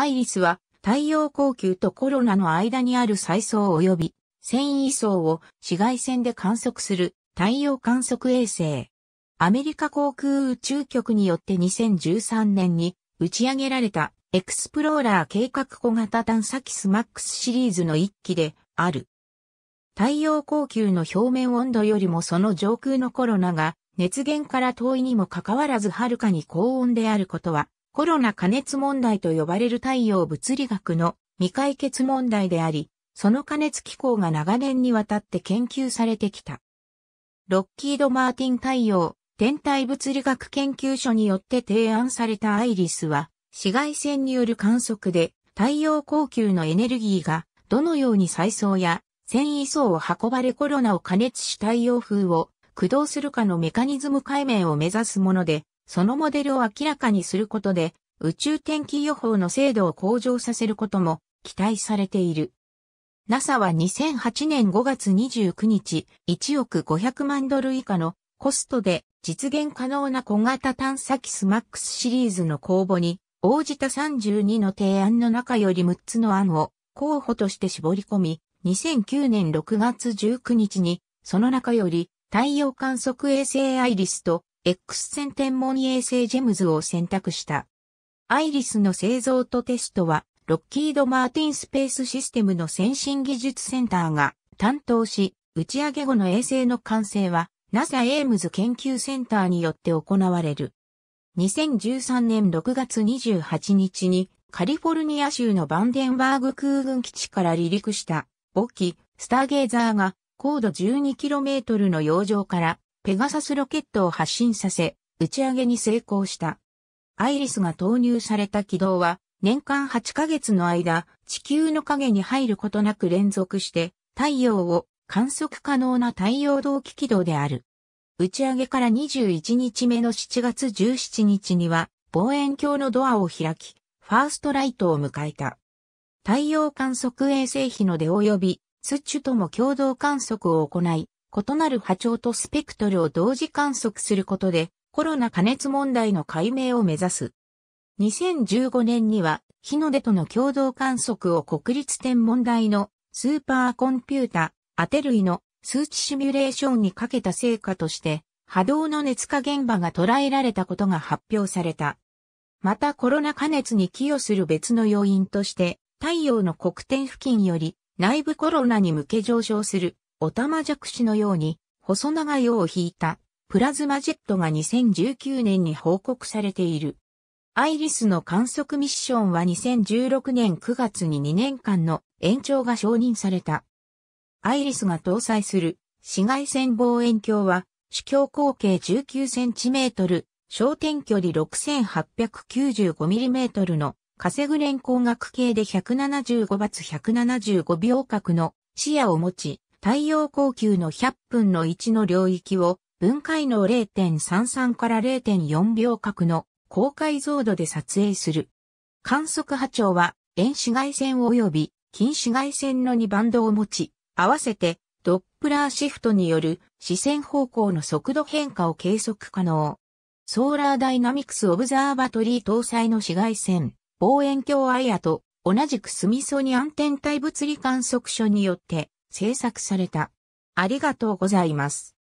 アイリスは太陽光球とコロナの間にある細層及び繊維層を紫外線で観測する太陽観測衛星。アメリカ航空宇宙局によって2013年に打ち上げられたエクスプローラー計画小型探査機スマックスシリーズの一機である。太陽光球の表面温度よりもその上空のコロナが熱源から遠いにもかかわらずはるかに高温であることはコロナ加熱問題と呼ばれる太陽物理学の未解決問題であり、その加熱機構が長年にわたって研究されてきた。ロッキード・マーティン太陽天体物理学研究所によって提案されたアイリスは、紫外線による観測で太陽光球のエネルギーがどのように細層や繊維層を運ばれコロナを加熱し太陽風を駆動するかのメカニズム解明を目指すもので、そのモデルを明らかにすることで、宇宙天気予報の精度を向上させることも期待されている。NASA は2008年5月29日、1億500万ドル以下のコストで実現可能な小型探査機スマックスシリーズの公募に応じた32の提案の中より6つの案を候補として絞り込み、2009年6月19日にその中より太陽観測衛星アイリスと X 線天文衛星ジェムズを選択した。アイリスの製造とテストは、ロッキード・マーティン・スペースシステムの先進技術センターが担当し、打ち上げ後の衛星の完成は、NASA エームズ研究センターによって行われる。2013年6月28日に、カリフォルニア州のバンデンバーグ空軍基地から離陸した、5機、スターゲーザーが、高度 12km の洋上からペガサスロケットを発進させ、打ち上げに成功した。アイリスが投入された軌道は、年間8ヶ月の間、地球の影に入ることなく連続して、太陽を観測可能な太陽同期軌道である。打ち上げから21日目の7月17日には、望遠鏡のドアを開き、ファーストライトを迎えた。太陽観測衛星日の出及び、スッチュとも共同観測を行い、異なる波長とスペクトルを同時観測することで、コロナ加熱問題の解明を目指す。2015年には、日の出との共同観測を国立天文台のスーパーコンピュータ、アテルイの数値シミュレーションにかけた成果として、波動の熱化現場が捉えられたことが発表された。またコロナ加熱に寄与する別の要因として、太陽の黒点付近より内部コロナに向け上昇するオタマジャクシのように、細長い尾を引いた、プラズマジェットが2019年に報告されている。アイリスの観測ミッションは2016年9月に2年間の延長が承認された。アイリスが搭載する紫外線望遠鏡は、主鏡口径 19cm、焦点距離 6895mm のカセグレン光学系で 175×175 秒角の視野を持ち、太陽光球の100分の1の領域を分解の0.33から0.4秒角の高解像度で撮影する。観測波長は遠紫外線及び近紫外線の2バンドを持ち、合わせてドップラーシフトによる視線方向の速度変化を計測可能。ソーラーダイナミクスオブザーバトリー搭載の紫外線、望遠鏡アイアと同じくスミソニアン天体物理観測所によって制作された。ありがとうございます。